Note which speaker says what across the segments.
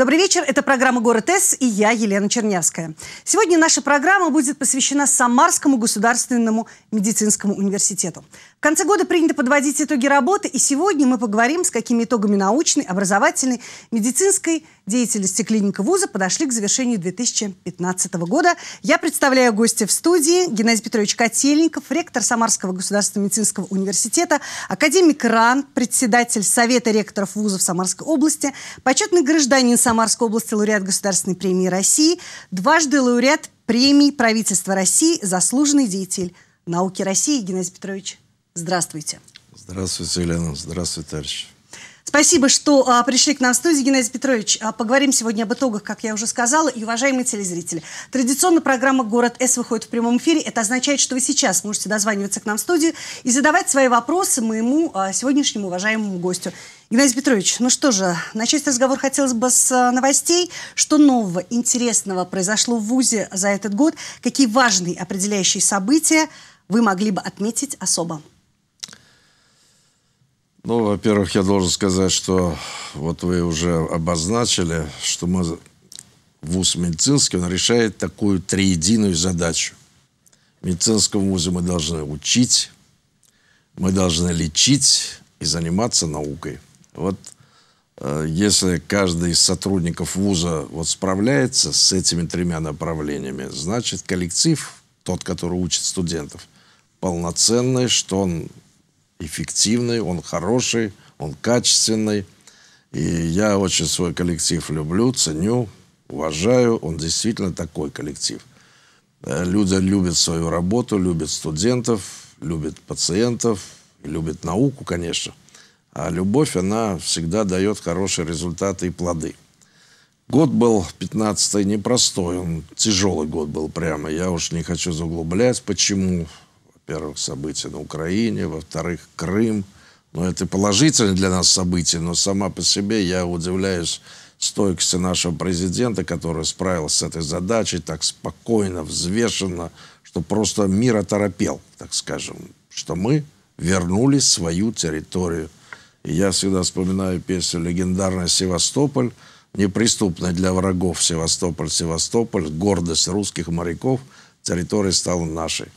Speaker 1: Добрый вечер, это программа «Город С» и я, Елена Чернявская. Сегодня наша программа будет посвящена Самарскому государственному медицинскому университету. В конце года принято подводить итоги работы, и сегодня мы поговорим, с какими итогами научной, образовательной, медицинской деятельности клиника вуза подошли к завершению 2015 года. Я представляю гостя в студии Геннадий Петрович Котельников, ректор Самарского государственного медицинского университета, академик РАН, председатель Совета ректоров вузов Самарской области, почетный гражданин Самарской области, лауреат Государственной премии России, дважды лауреат премии правительства России, заслуженный деятель науки России. Геннадий Петрович, Здравствуйте.
Speaker 2: Здравствуйте, Елена. Здравствуйте, товарищ.
Speaker 1: Спасибо, что а, пришли к нам в студию, Геннадий Петрович. А, поговорим сегодня об итогах, как я уже сказала. И, уважаемые телезрители, традиционно программа «Город С» выходит в прямом эфире. Это означает, что вы сейчас можете дозваниваться к нам в студию и задавать свои вопросы моему а, сегодняшнему уважаемому гостю. Геннадий Петрович, ну что же, начать разговор хотелось бы с а, новостей. Что нового, интересного произошло в ВУЗе за этот год? Какие важные определяющие события вы могли бы отметить особо?
Speaker 2: Ну, во-первых, я должен сказать, что вот вы уже обозначили, что мы, вуз медицинский, он решает такую триединую задачу. В медицинском вузе мы должны учить, мы должны лечить и заниматься наукой. Вот э, если каждый из сотрудников вуза вот справляется с этими тремя направлениями, значит коллектив, тот, который учит студентов, полноценный, что он эффективный, он хороший, он качественный. И я очень свой коллектив люблю, ценю, уважаю. Он действительно такой коллектив. Э, люди любят свою работу, любят студентов, любят пациентов, любят науку, конечно. А любовь, она всегда дает хорошие результаты и плоды. Год был 15-й непростой, он тяжелый год был прямо. Я уж не хочу заглублять, почему во-первых, события на Украине, во-вторых, Крым. Ну, это положительное для нас событие, но сама по себе я удивляюсь стойкости нашего президента, который справился с этой задачей так спокойно, взвешенно, что просто мир оторопел, так скажем, что мы вернули свою территорию. И я всегда вспоминаю песню легендарная «Севастополь», неприступная для врагов «Севастополь, Севастополь», гордость русских моряков, территория стала нашей.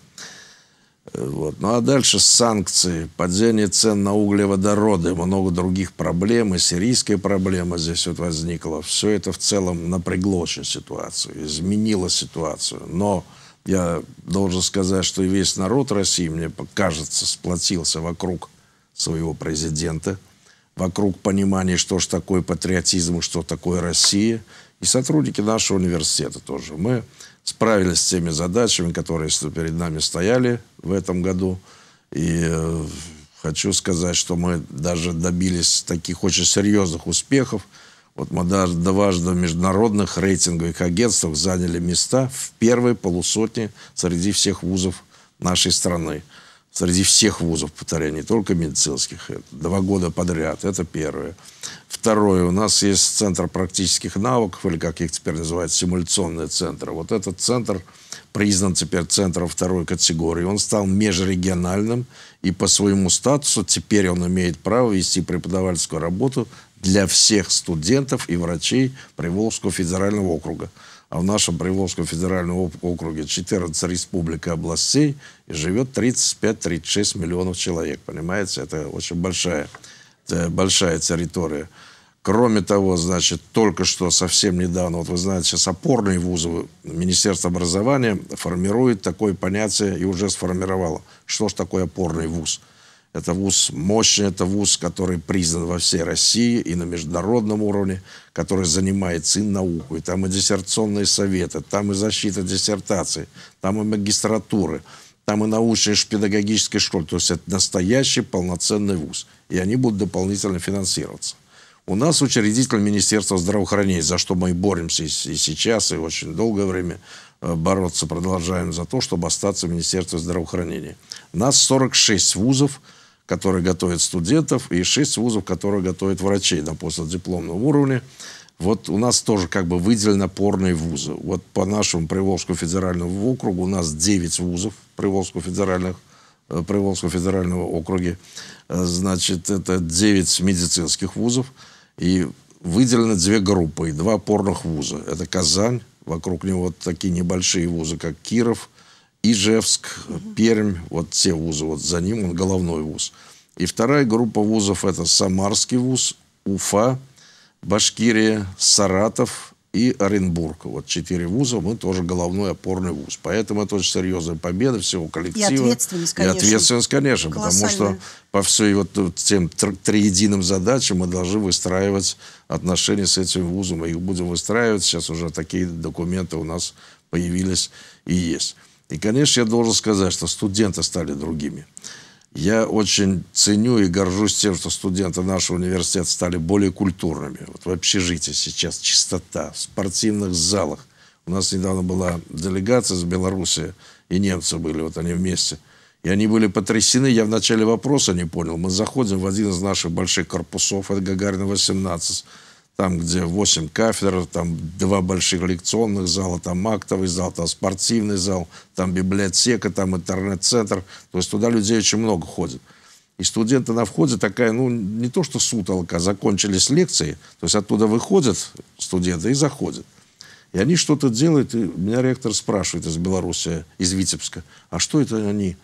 Speaker 2: Э, вот. Ну а дальше санкции, падение цен на углеводороды, много других проблем, и сирийская проблема здесь вот возникла. Все это в целом напрягло очень ситуацию, изменило ситуацию. Но я должен сказать, что и весь народ России, мне кажется, сплотился вокруг своего президента, вокруг понимания, что же такое патриотизм, что такое Россия. И сотрудники нашего университета тоже. Мы справились с теми задачами, которые перед нами стояли в этом году. И э, хочу сказать, что мы даже добились таких очень серьезных успехов. Вот мы даже дважды в международных рейтинговых агентствах заняли места в первой полусотне среди всех вузов нашей страны. Среди всех вузов, повторяю, не только медицинских. Это два года подряд, это первое. Второе, у нас есть центр практических навыков, или как их теперь называют, симуляционные центры. Вот этот центр признан теперь центром второй категории. Он стал межрегиональным, и по своему статусу теперь он имеет право вести преподавательскую работу для всех студентов и врачей Приволжского федерального округа. А в нашем Приволжском федеральном округе 14 республик и областей, и живет 35-36 миллионов человек. Понимаете, это очень большая, э, большая территория. Кроме того, значит, только что совсем недавно, вот вы знаете, сейчас опорные вузы, Министерство образования формирует такое понятие и уже сформировало. Что же такое опорный вуз? Это вуз мощный, это вуз, который признан во всей России и на международном уровне, который занимается и наукой. Там и диссертационные советы, там и защита диссертации, там и магистратуры, там и научные педагогические школы. То есть это настоящий полноценный вуз. И они будут дополнительно финансироваться. У нас учредитель Министерства здравоохранения, за что мы и боремся и, сейчас, и очень долгое время э, бороться продолжаем за то, чтобы остаться в Министерстве здравоохранения. Нас 46 вузов, которые готовят студентов, и 6 вузов, которые готовят врачей на постдипломном уровне. Вот у нас тоже как бы выделены опорные вузы. Вот по нашему Приволжскому федеральному округу у нас 9 вузов Приволжского федеральных э, Приволжского федерального округа. Э, значит, это 9 медицинских вузов – и выделены две группы, два опорных вуза. Это Казань, вокруг него вот такие небольшие вузы, как Киров, Ижевск, Пермь, вот те вузы, вот за ним он головной вуз. И вторая группа вузов – это Самарский вуз, Уфа, Башкирия, Саратов, и Оренбург. Вот четыре вуза, мы тоже головной опорный вуз. Поэтому это очень серьезная победа всего коллектива. И ответственность, конечно. И ответственность, конечно, потому что по всей вот тем триединым задачам мы должны выстраивать отношения с этим вузом. Мы их будем выстраивать. Сейчас уже такие документы у нас появились и есть. И, конечно, я должен сказать, что студенты стали другими. Я очень ценю и горжусь тем, что студенты нашего университета стали более культурными. Вот в общежитии сейчас чистота, в спортивных залах. У нас недавно была делегация с Беларуси, и немцы были, вот они вместе. И они были потрясены. Я в начале вопроса не понял. Мы заходим в один из наших больших корпусов, это Гагарина 18, там, где 8 кафедр, там два больших лекционных зала, там актовый зал, там спортивный зал, там библиотека, там интернет-центр. То есть туда людей очень много ходит. И студенты на входе такая, ну, не то что сутолка, а закончились лекции, то есть оттуда выходят студенты и заходят. И они что-то делают, и меня ректор спрашивает из Беларуси, из Витебска, а что это они?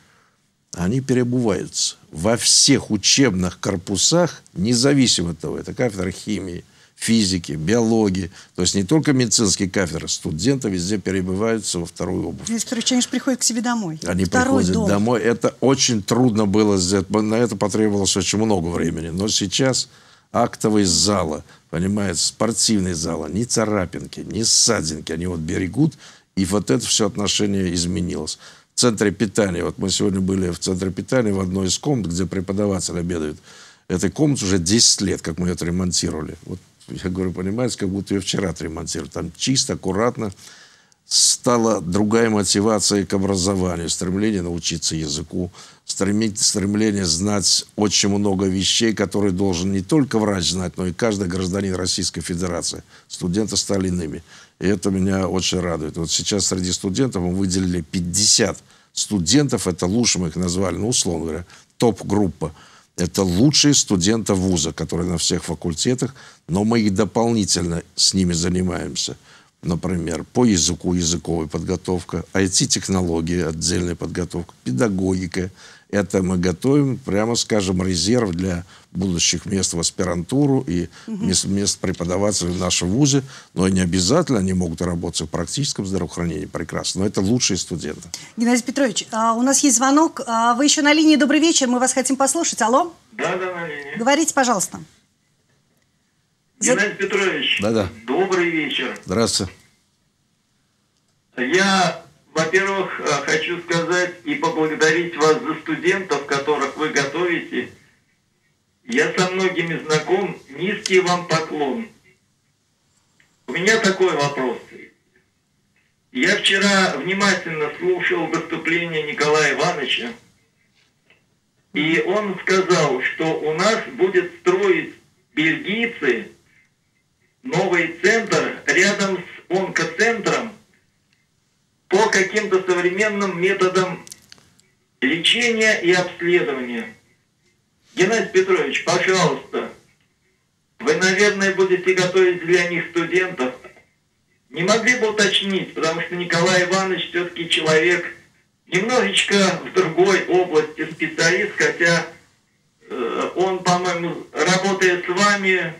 Speaker 2: Они перебываются во всех учебных корпусах, независимо от того, это кафедра химии, физики, биологии. То есть не только медицинские кафедры, студенты везде перебываются во вторую
Speaker 1: обувь. Виктор они же приходят к себе домой. Они Второй приходят дом.
Speaker 2: домой. Это очень трудно было сделать. На это потребовалось очень много времени. Но сейчас актовые залы, понимаете, спортивные залы, ни царапинки, ни ссадинки, они вот берегут, и вот это все отношение изменилось. В центре питания, вот мы сегодня были в центре питания в одной из комнат, где преподаватель обедает, этой комнате уже 10 лет, как мы ее отремонтировали. Вот я говорю, понимаете, как будто я вчера отремонтировал. Там чисто, аккуратно стала другая мотивация к образованию, стремление научиться языку, стремление знать очень много вещей, которые должен не только врач знать, но и каждый гражданин Российской Федерации. Студенты стали иными. И это меня очень радует. Вот сейчас среди студентов мы выделили 50 студентов, это лучше мы их назвали, ну, условно говоря, топ-группа – это лучшие студенты вуза, которые на всех факультетах, но мы и дополнительно с ними занимаемся. Например, по языку, языковая подготовка, IT-технологии, отдельная подготовка, педагогика. Это мы готовим, прямо скажем, резерв для будущих мест в аспирантуру и угу. мест, мест преподавателей в нашем вузе. Но не обязательно они могут работать в практическом здравоохранении. Прекрасно. Но это лучшие студенты.
Speaker 1: Геннадий Петрович, а у нас есть звонок. А вы еще на линии. Добрый вечер. Мы вас хотим послушать. Алло? Да, да, на линии. Говорите, пожалуйста.
Speaker 3: Геннадий Петрович, да, да. добрый вечер. Здравствуйте. Я, во-первых, а, хочу сказать и поблагодарить вас за студентов, которых вы готовите – я со многими знаком, низкий вам поклон. У меня такой вопрос. Я вчера внимательно слушал выступление Николая Ивановича, и он сказал, что у нас будет строить бельгийцы новый центр рядом с онкоцентром по каким-то современным методам лечения и обследования. Геннадий Петрович, пожалуйста, вы, наверное, будете готовить для них студентов. Не могли бы уточнить, потому что Николай Иванович все-таки человек немножечко в другой области специалист, хотя э, он, по-моему, работает с вами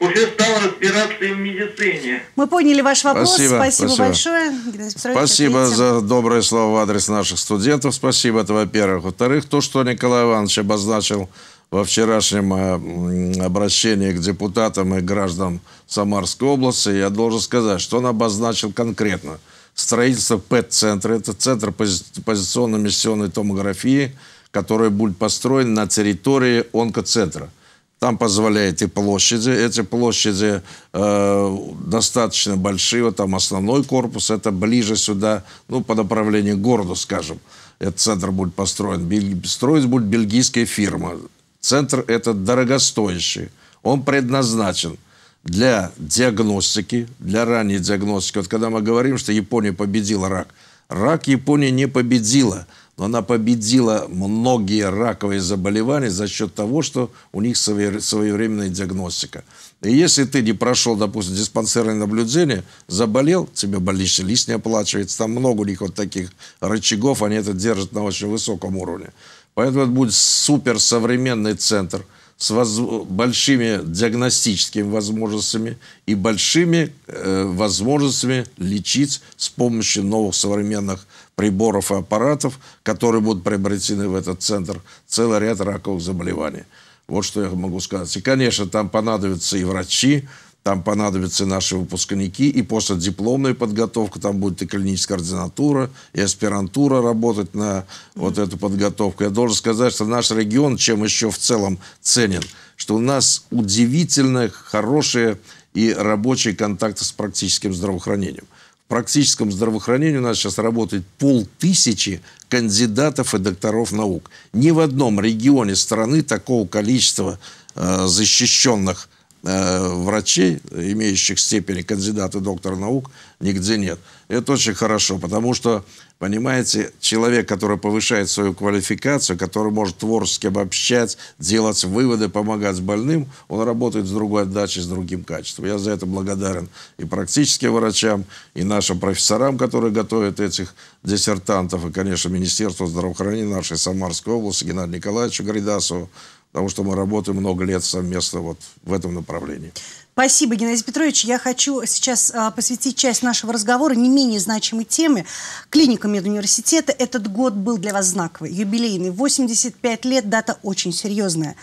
Speaker 3: уже стал разбираться и в медицине.
Speaker 1: Мы поняли ваш вопрос. Спасибо, спасибо, спасибо. большое. Спасибо
Speaker 2: за доброе слово в адрес наших студентов. Спасибо, это во-первых. Во-вторых, то, что Николай Иванович обозначил во вчерашнем э, обращении к депутатам и гражданам Самарской области, я должен сказать, что он обозначил конкретно. Строительство ПЭТ-центра, это центр позиционно-миссионной томографии, который будет построен на территории онкоцентра. центра там позволяет и площади. Эти площади э, достаточно большие. Вот там основной корпус, это ближе сюда, ну, по направлению к городу, скажем. Этот центр будет построен. Строить будет бельгийская фирма. Центр этот дорогостоящий. Он предназначен для диагностики, для ранней диагностики. Вот когда мы говорим, что Япония победила рак, рак Япония не победила – но она победила многие раковые заболевания за счет того, что у них своевременная диагностика. И если ты не прошел, допустим, диспансерное наблюдение, заболел, тебе больничный лист не оплачивается, там много у них вот таких рычагов, они это держат на очень высоком уровне. Поэтому это будет суперсовременный центр – с воз... большими диагностическими возможностями и большими э, возможностями лечить с помощью новых современных приборов и аппаратов, которые будут приобретены в этот центр, целый ряд раковых заболеваний. Вот что я могу сказать. И, конечно, там понадобятся и врачи, там понадобятся наши выпускники, и после дипломной подготовку там будет и клиническая ординатура, и аспирантура работать на вот эту подготовку. Я должен сказать, что наш регион, чем еще в целом ценен, что у нас удивительно хорошие и рабочие контакты с практическим здравоохранением. В практическом здравоохранении у нас сейчас работает полтысячи кандидатов и докторов наук. Ни в одном регионе страны такого количества э, защищенных Э, врачей, имеющих степени кандидата доктора наук, нигде нет. Это очень хорошо, потому что, понимаете, человек, который повышает свою квалификацию, который может творчески обобщать, делать выводы, помогать больным, он работает с другой отдачей, с другим качеством. Я за это благодарен и практическим врачам, и нашим профессорам, которые готовят этих диссертантов, и, конечно, Министерству здравоохранения нашей Самарской области, Геннадию Николаевичу Гридасову, потому что мы работаем много лет совместно вот в этом направлении.
Speaker 1: Спасибо, Геннадий Петрович. Я хочу сейчас а, посвятить часть нашего разговора не менее значимой теме. Клиника медуниверситета. Этот год был для вас знаковый, юбилейный. 85 лет, дата очень серьезная.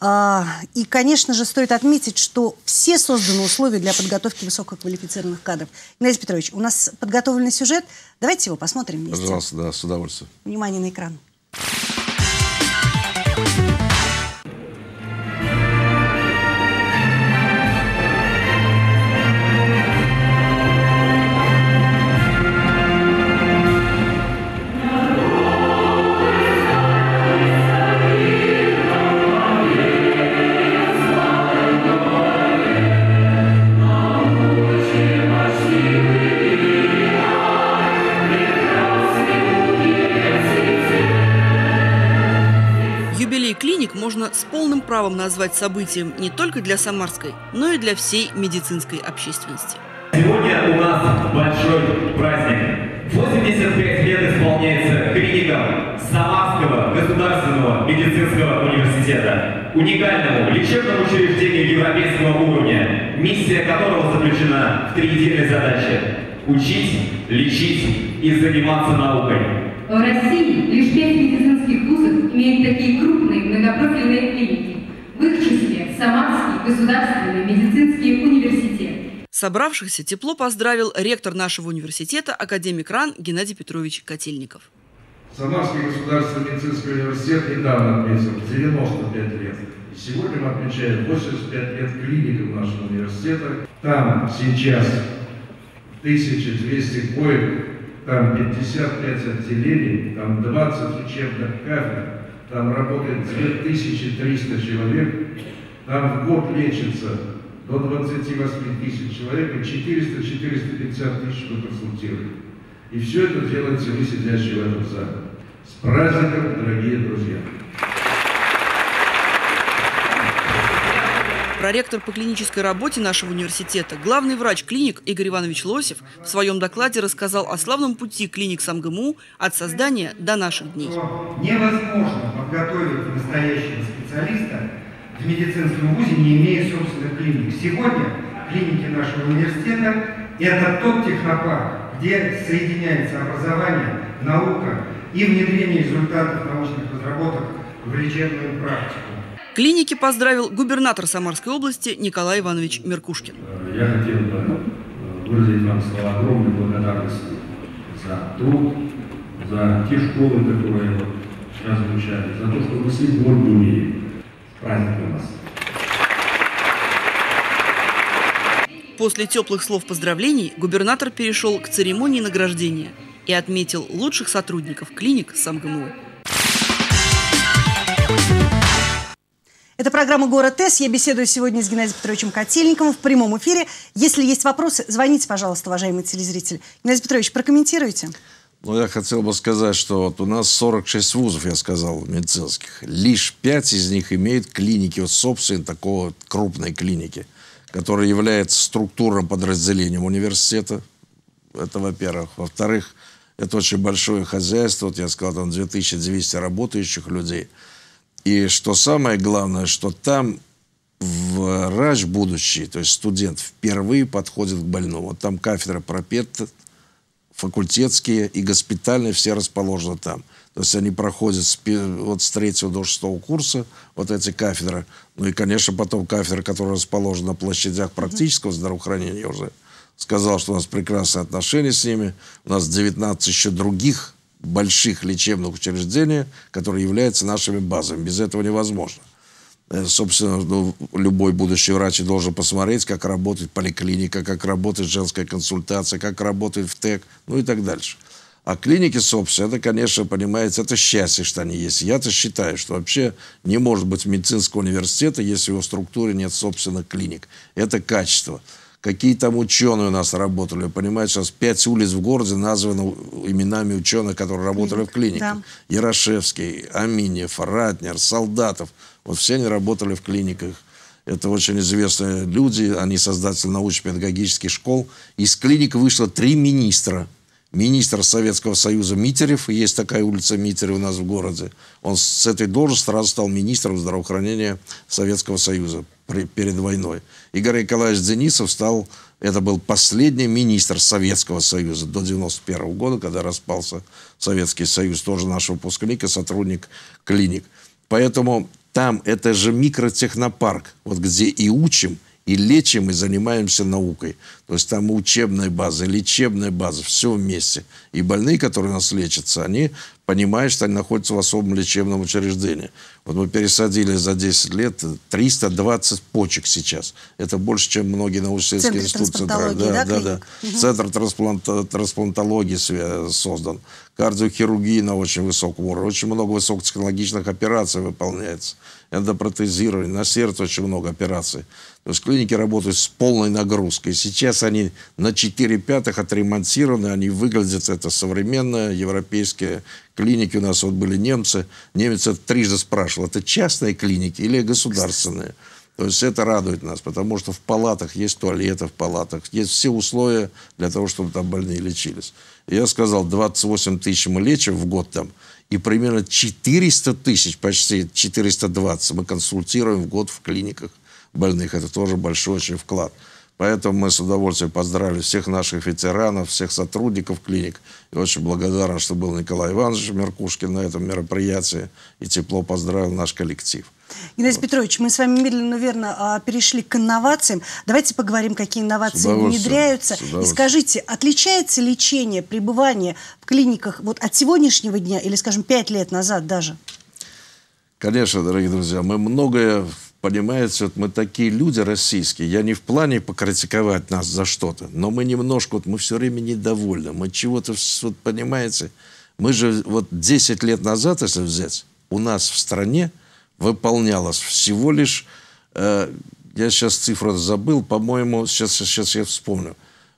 Speaker 1: А, и, конечно же, стоит отметить, что все созданы условия для подготовки высококвалифицированных кадров. Геннадий Петрович, у нас подготовленный сюжет. Давайте его посмотрим вместе.
Speaker 2: Пожалуйста, да, с удовольствием.
Speaker 1: Внимание на экран.
Speaker 4: правом назвать событием не только для самарской, но и для всей медицинской общественности.
Speaker 3: Сегодня у нас большой праздник. 85 лет исполняется клиникам Самарского государственного медицинского университета, уникальному лечебному учреждению европейского уровня, миссия которого заключена в триедельной задаче – учить, лечить и заниматься наукой.
Speaker 4: В России лишь пять медицинских вузов имеют такие крупные многопрофильные клиники в их числе Самарский государственный медицинский университет. Собравшихся тепло поздравил ректор нашего университета, академик РАН Геннадий Петрович Котельников. Самарский государственный
Speaker 2: медицинский университет недавно отметил 95 лет. сегодня мы отмечаем 85 лет клиникам
Speaker 3: нашего университета. Там
Speaker 2: сейчас 1200 коек, там 55 отделений, там 20 учебных кафедр, там работает 2300 человек, там в год лечится до 28 тысяч человек, и 400-450 тысяч мы консультируем. И все это делается вы, сидящие в этом зале. С праздником, дорогие друзья!
Speaker 4: Проректор по клинической работе нашего университета, главный врач клиник Игорь Иванович Лосев в своем докладе рассказал о славном пути клиник СамГМУ от создания до наших дней. Невозможно
Speaker 3: подготовить настоящего специалиста в медицинском вузе, не имея собственных клиник. Сегодня клиники нашего университета – это тот технопарк, где соединяется образование, наука и внедрение результатов научных разработок в лечебную практику.
Speaker 4: Клинике поздравил губернатор Самарской области Николай Иванович Меркушкин.
Speaker 3: Я хотел бы э, выразить вам слова огромной благодарности за труд, за те школы, которые вот сейчас звучали, за то, что мы сегодня имеем. Праздник у нас.
Speaker 4: После теплых слов поздравлений губернатор перешел к церемонии награждения и отметил лучших сотрудников клиник СамГМУ.
Speaker 1: Это программа «Город С». Я беседую сегодня с Геннадием Петровичем Котельниковым в прямом эфире. Если есть вопросы, звоните, пожалуйста, уважаемый телезритель. Геннадий Петрович, прокомментируйте.
Speaker 2: Ну, я хотел бы сказать, что вот у нас 46 вузов, я сказал, медицинских. Лишь 5 из них имеют клиники, вот собственно, такого крупной клиники, которая является структурным подразделением университета. Это, во-первых. Во-вторых, это очень большое хозяйство. Вот я сказал, там 2200 работающих людей – и что самое главное, что там врач будущий, то есть студент, впервые подходит к больному. Вот Там кафедра пропет, факультетские и госпитальные все расположены там. То есть они проходят с, вот с третьего до шестого курса вот эти кафедры. Ну и, конечно, потом кафедра, которая расположена на площадях практического здравоохранения. Я уже сказал, что у нас прекрасные отношения с ними. У нас 19 еще других больших лечебных учреждений, которые являются нашими базами. Без этого невозможно. Э, собственно, ну, любой будущий врач должен посмотреть, как работает поликлиника, как работает женская консультация, как работает ВТЭК, ну и так дальше. А клиники, собственно, это, конечно, понимаете, это счастье, что они есть. Я-то считаю, что вообще не может быть медицинского университета, если в его структуре нет собственных клиник. Это качество какие там ученые у нас работали. Понимаете, сейчас пять улиц в городе названы именами ученых, которые работали Клиник, в клиниках. Да. Ярошевский, Аминев, Ратнер, Солдатов. Вот все они работали в клиниках. Это очень известные люди, они создатели научно-педагогических школ. Из клиник вышло три министра – министр Советского Союза Митерев, есть такая улица Митерев у нас в городе, он с этой должности сразу стал министром здравоохранения Советского Союза при, перед войной. Игорь Николаевич Денисов стал, это был последний министр Советского Союза до 91 года, когда распался Советский Союз, тоже наш выпускник и сотрудник клиник. Поэтому там это же микротехнопарк, вот где и учим, и лечим, и занимаемся наукой. То есть там учебная база, лечебная база, все вместе. И больные, которые у нас лечатся, они понимают, что они находятся в особом лечебном учреждении. Вот мы пересадили за 10 лет 320 почек сейчас. Это больше, чем многие научно-исследовательские институты. Да, да, да, да. Угу. Центр трансплант... трансплантологии создан. Кардиохирургия на очень высоком уровне. Очень много высокотехнологичных операций выполняется эндопротезирования, на сердце очень много операций. То есть клиники работают с полной нагрузкой. Сейчас они на 4 пятых отремонтированы, они выглядят, это современные европейские клиники. У нас вот были немцы. Немец это трижды спрашивал, это частные клиники или государственные? То есть это радует нас, потому что в палатах есть туалеты, в палатах есть все условия для того, чтобы там больные лечились. Я сказал, 28 тысяч мы лечим в год там – и примерно 400 тысяч, почти 420 мы консультируем в год в клиниках больных. Это тоже большой очень вклад. Поэтому мы с удовольствием поздравили всех наших ветеранов, всех сотрудников клиник. И очень благодарен, что был Николай Иванович Меркушкин на этом мероприятии и тепло поздравил наш коллектив.
Speaker 1: Геннадий Петрович, мы с вами медленно, но верно а, перешли к инновациям. Давайте поговорим, какие инновации внедряются. И скажите, отличается лечение, пребывание в клиниках вот от сегодняшнего дня или, скажем, пять лет назад даже?
Speaker 2: Конечно, дорогие друзья, мы многое понимаете, вот мы такие люди российские, я не в плане покритиковать нас за что-то, но мы немножко, вот мы все время недовольны, мы чего-то, вот понимаете, мы же вот 10 лет назад, если взять, у нас в стране выполнялось всего лишь, э, я сейчас цифру забыл, по-моему, сейчас, сейчас я вспомню,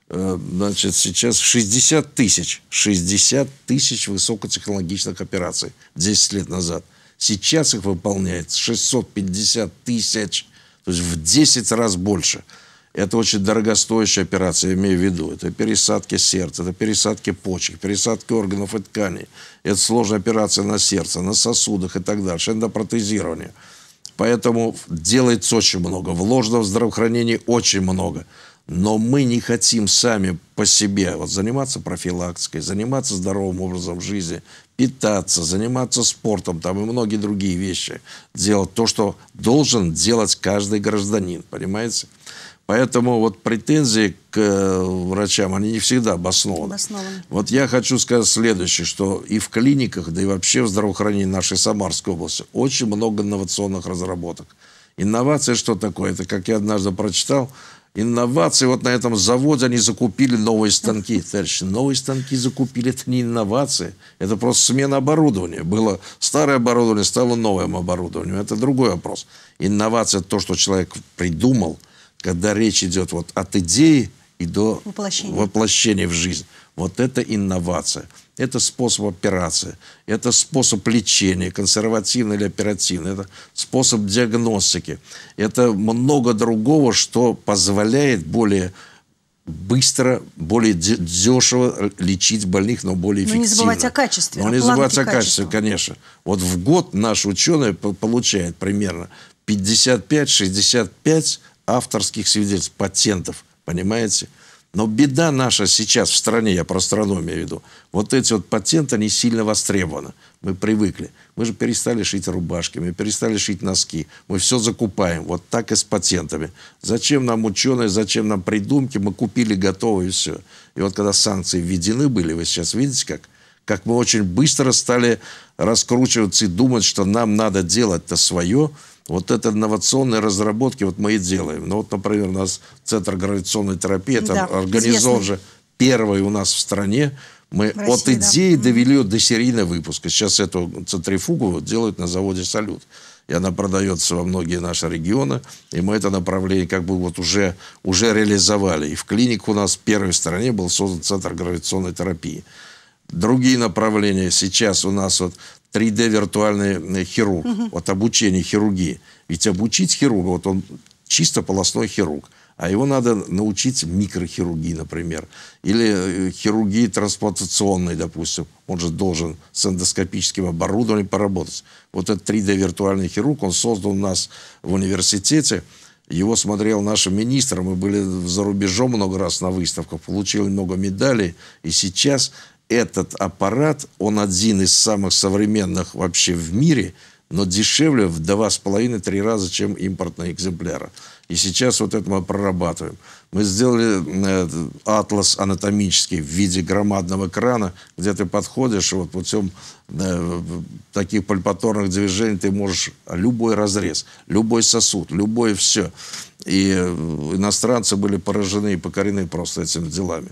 Speaker 2: э, значит, сейчас 60 тысяч, 60 тысяч высокотехнологичных операций 10 лет назад. Сейчас их выполняется 650 тысяч, то есть в 10 раз больше – это очень дорогостоящая операция, я имею в виду. Это пересадки сердца, это пересадки почек, пересадки органов и тканей. Это сложная операция на сердце, на сосудах и так дальше. Это Поэтому делается очень много. Вложено в здравоохранение очень много. Но мы не хотим сами по себе вот, заниматься профилактикой, заниматься здоровым образом жизни, питаться, заниматься спортом там, и многие другие вещи. Делать то, что должен делать каждый гражданин, понимаете? Поэтому вот претензии к э, врачам, они не всегда обоснованы. обоснованы. Вот я хочу сказать следующее, что и в клиниках, да и вообще в здравоохранении нашей Самарской области очень много инновационных разработок. Инновация что такое? Это, как я однажды прочитал, инновации. Вот на этом заводе они закупили новые станки. Товарищи, новые станки закупили, это не инновации. Это просто смена оборудования. Было старое оборудование, стало новым оборудованием. Это другой вопрос. Инновация – то, что человек придумал, когда речь идет вот от идеи и до воплощения, воплощения в жизнь. Вот это инновация. Это способ операции, это способ лечения, консервативный или оперативный, это способ диагностики. Это много другого, что позволяет более быстро, более дешево лечить больных, но более эффективно. Но не забывать о качестве. Но не забывать о качестве, качества. конечно. Вот в год наш ученый получает примерно 55-65 авторских свидетельств, патентов, понимаете? Но беда наша сейчас в стране, я про страну имею в виду, вот эти вот патенты, они сильно востребованы. Мы привыкли. Мы же перестали шить рубашки, мы перестали шить носки. Мы все закупаем. Вот так и с патентами. Зачем нам ученые, зачем нам придумки? Мы купили готовое и все. И вот когда санкции введены были, вы сейчас видите, как, как мы очень быстро стали раскручиваться и думать, что нам надо делать-то свое – вот это инновационные разработки вот мы и делаем. Ну вот, например, у нас Центр гравитационной терапии, это да, организован же первый у нас в стране. Мы в России, от идеи да. довели mm -hmm. до серийного выпуска. Сейчас эту центрифугу делают на заводе «Салют». И она продается во многие наши регионы. И мы это направление как бы вот уже, уже реализовали. И в клинике у нас в первой стране был создан Центр гравитационной терапии. Другие направления сейчас у нас вот 3D-виртуальный э, хирург, угу. вот обучение хирургии. Ведь обучить хирурга, вот он чисто полостной хирург, а его надо научить микрохирургии, например, или э, хирургии трансплантационной, допустим. Он же должен с эндоскопическим оборудованием поработать. Вот этот 3D-виртуальный хирург, он создан у нас в университете, его смотрел наш министр, мы были за рубежом много раз на выставках, получили много медалей, и сейчас этот аппарат, он один из самых современных вообще в мире, но дешевле в два с половиной-три раза, чем импортные экземпляры. И сейчас вот это мы прорабатываем. Мы сделали э, атлас анатомический в виде громадного крана, где ты подходишь, и вот путем э, таких пальпаторных движений ты можешь любой разрез, любой сосуд, любое все. И э, иностранцы были поражены и покорены просто этими делами.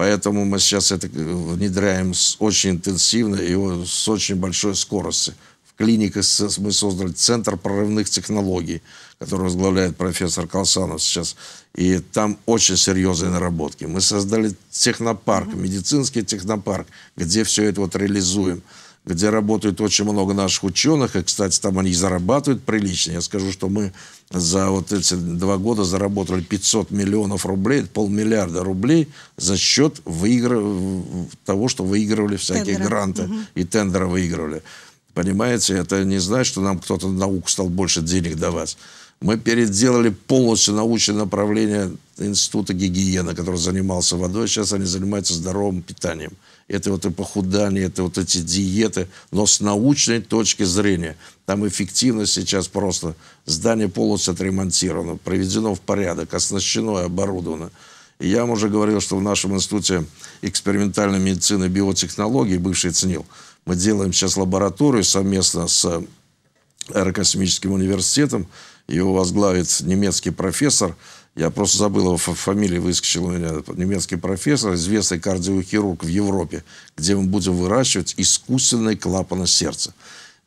Speaker 2: Поэтому мы сейчас это э, внедряем с, очень интенсивно и с очень большой скоростью. В клинике мы создали Центр прорывных технологий, который возглавляет профессор Колсанов сейчас. И там очень серьезные наработки. Мы создали технопарк, медицинский технопарк, где все это вот реализуем где работают очень много наших ученых, и, кстати, там они зарабатывают прилично. Я скажу, что мы за вот эти два года заработали 500 миллионов рублей, полмиллиарда рублей за счет выигр... того, что выигрывали всякие тендеры. гранты угу. и тендеры выигрывали. Понимаете, это не значит, что нам кто-то науку стал больше денег давать. Мы переделали полностью научное направление Института гигиены, который занимался водой, сейчас они занимаются здоровым питанием это вот и похудание, это вот эти диеты, но с научной точки зрения. Там эффективность сейчас просто. Здание полностью отремонтировано, проведено в порядок, оснащено и оборудовано. И я вам уже говорил, что в нашем институте экспериментальной медицины и биотехнологий, бывший ЦНИЛ, мы делаем сейчас лабораторию совместно с Аэрокосмическим университетом. Его возглавит немецкий профессор – я просто забыл его фамилию, выскочил у меня немецкий профессор, известный кардиохирург в Европе, где мы будем выращивать искусственные клапаны сердца.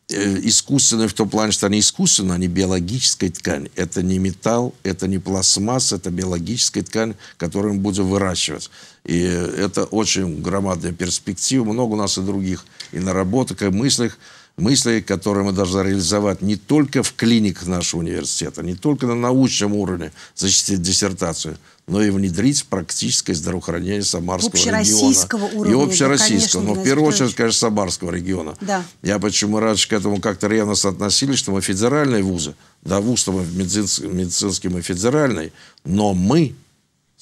Speaker 2: Э, искусственные в том плане, что они искусственные, они биологической ткань. Это не металл, это не пластмасса, это биологическая ткань, которую мы будем выращивать. И это очень громадная перспектива. Много у нас и других и наработок, и мыслях мысли, которые мы должны реализовать не только в клиниках нашего университета, не только на научном уровне защитить диссертацию, но и внедрить в практическое здравоохранение Самарского региона. Уровня, и общероссийского, да, конечно, но в первую очередь, конечно, Самарского региона. Да. Я почему рад, что к этому как-то ревностно относились, что мы федеральные вузы, да, вуз мы медицинский, медицинский мы федеральный, но мы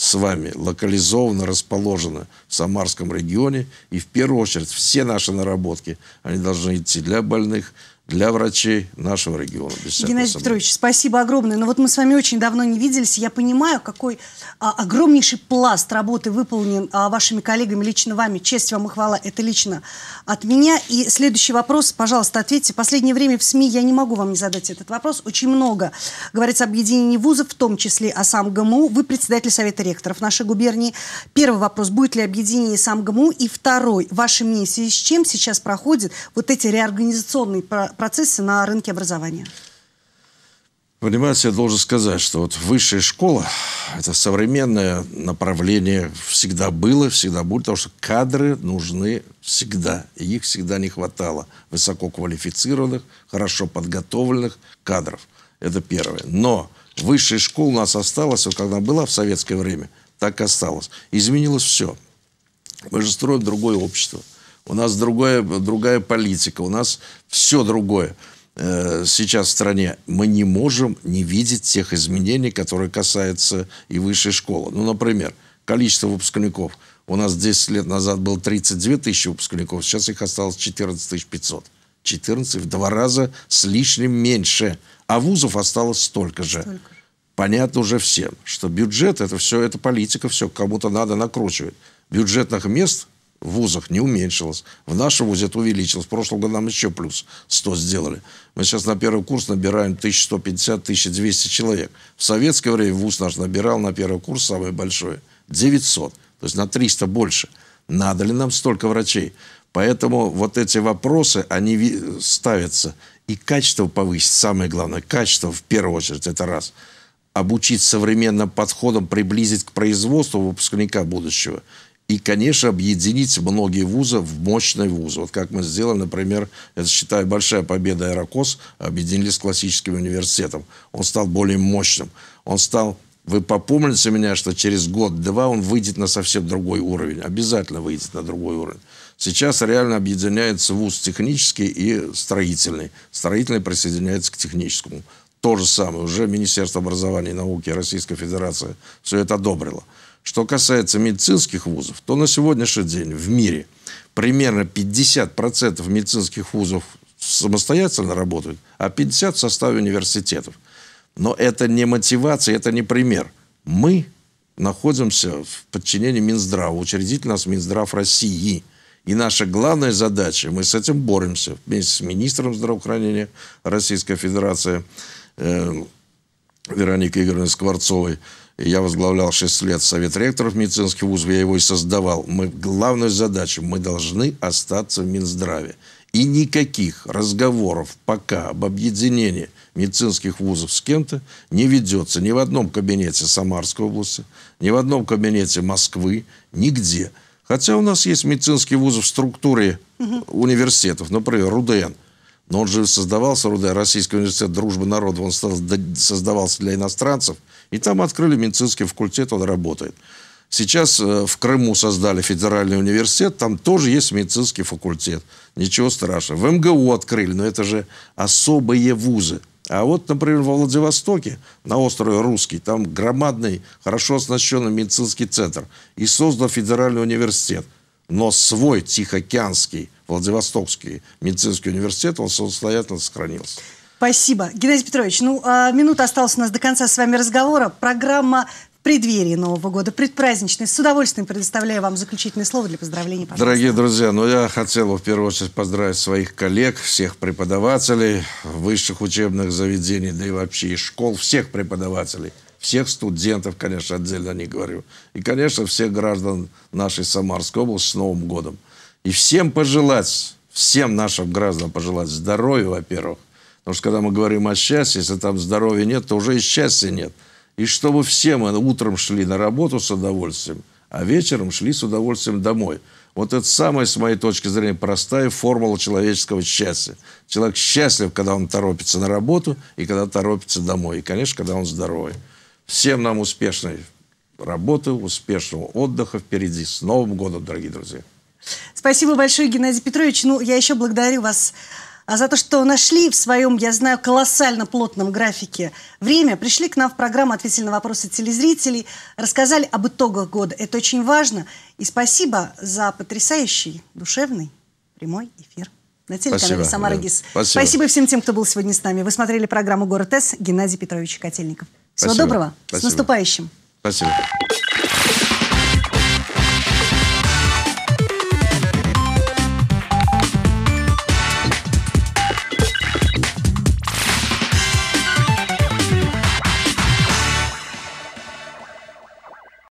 Speaker 2: с вами локализованно расположено в Самарском регионе. И в первую очередь все наши наработки, они должны идти для больных, для врачей нашего региона. Геннадий Петрович,
Speaker 1: спасибо огромное. Но вот мы с вами очень давно не виделись. Я понимаю, какой а, огромнейший пласт работы выполнен а, вашими коллегами, лично вами. Честь вам и хвала. Это лично от меня. И следующий вопрос, пожалуйста, ответьте. последнее время в СМИ я не могу вам не задать этот вопрос. Очень много говорится об объединении вузов, в том числе о сам ГМУ. Вы председатель Совета ректоров нашей губернии. Первый вопрос, будет ли объединение сам ГМУ? И второй, ваше мнение, с чем сейчас проходят вот эти реорганизационные процессе на рынке образования?
Speaker 2: Понимаете, я должен сказать, что вот высшая школа – это современное направление, всегда было, всегда будет, потому что кадры нужны всегда, и их всегда не хватало. Высококвалифицированных, хорошо подготовленных кадров. Это первое. Но высшая школа у нас осталась, вот когда была в советское время, так и осталась. Изменилось все. Мы же строим другое общество – у нас другое, другая политика, у нас все другое э, сейчас в стране, мы не можем не видеть тех изменений, которые касаются и высшей школы. Ну, например, количество выпускников. У нас 10 лет назад было 32 тысячи выпускников, сейчас их осталось 14 500. 14 в два раза с лишним меньше. А вузов осталось столько же. Столько. Понятно уже всем, что бюджет, это все, это политика, все, кому-то надо накручивать. Бюджетных мест в вузах не уменьшилось. В нашем вузе это увеличилось. В прошлом году нам еще плюс 100 сделали. Мы сейчас на первый курс набираем 1150-1200 человек. В советское время вуз наш набирал на первый курс, самое большое, 900. То есть на 300 больше. Надо ли нам столько врачей? Поэтому вот эти вопросы, они ставятся. И качество повысить, самое главное, качество в первую очередь, это раз – обучить современным подходам, приблизить к производству выпускника будущего и, конечно, объединить многие вузы в мощный вуз. Вот как мы сделали, например, это, считаю, большая победа Аэрокос, объединили с классическим университетом. Он стал более мощным. Он стал... Вы попомните меня, что через год-два он выйдет на совсем другой уровень. Обязательно выйдет на другой уровень. Сейчас реально объединяется вуз технический и строительный. Строительный присоединяется к техническому. То же самое. Уже Министерство образования и науки Российской Федерации все это одобрило. Что касается медицинских вузов, то на сегодняшний день в мире примерно 50% медицинских вузов самостоятельно работают, а 50% в составе университетов. Но это не мотивация, это не пример. Мы находимся в подчинении Минздрава, учредитель нас Минздрав России. И наша главная задача, мы с этим боремся вместе с министром здравоохранения Российской Федерации э, Вероникой Игоревной Скворцовой – я возглавлял 6 лет совет ректоров медицинских вузов, я его и создавал. Мы, главную задачу, мы должны остаться в Минздраве. И никаких разговоров пока об объединении медицинских вузов с кем-то не ведется ни в одном кабинете Самарской области, ни в одном кабинете Москвы, нигде. Хотя у нас есть медицинские вузы в структуре угу. университетов, например, РУДН – но он же создавался, Российский университет дружбы народов, он создавался для иностранцев. И там открыли медицинский факультет, он работает. Сейчас э, в Крыму создали федеральный университет, там тоже есть медицинский факультет. Ничего страшного. В МГУ открыли, но это же особые вузы. А вот, например, во Владивостоке, на острове Русский, там громадный, хорошо оснащенный медицинский центр. И создан федеральный университет – но свой Тихоокеанский Владивостокский медицинский университет, он самостоятельно сохранился.
Speaker 1: Спасибо. Геннадий Петрович, ну, а, минута осталась у нас до конца с вами разговора. Программа в преддверии Нового года, предпраздничный. С удовольствием предоставляю вам заключительное слово для поздравлений. Пожалуйста.
Speaker 2: Дорогие друзья, ну я хотел в первую очередь поздравить своих коллег, всех преподавателей высших учебных заведений, да и вообще и школ, всех преподавателей всех студентов, конечно, отдельно не говорю, и, конечно, всех граждан нашей Самарской области с Новым годом. И всем пожелать, всем нашим гражданам пожелать здоровья, во-первых, потому что когда мы говорим о счастье, если там здоровья нет, то уже и счастья нет. И чтобы все мы утром шли на работу с удовольствием, а вечером шли с удовольствием домой. Вот это самая, с моей точки зрения, простая формула человеческого счастья. Человек счастлив, когда он торопится на работу и когда торопится домой. И, конечно, когда он здоровый. Всем нам успешной работы, успешного отдыха. Впереди с Новым годом, дорогие друзья.
Speaker 1: Спасибо большое, Геннадий Петрович. Ну, я еще благодарю вас а, за то, что нашли в своем, я знаю, колоссально плотном графике время, пришли к нам в программу, ответили на вопросы телезрителей, рассказали об итогах года. Это очень важно. И спасибо за потрясающий, душевный, прямой эфир на телеканале «Самара ГИС». Спасибо. спасибо всем тем, кто был сегодня с нами. Вы смотрели программу «Город С». Геннадий Петрович Котельников. Всего Спасибо. доброго. Спасибо. С наступающим.
Speaker 2: Спасибо.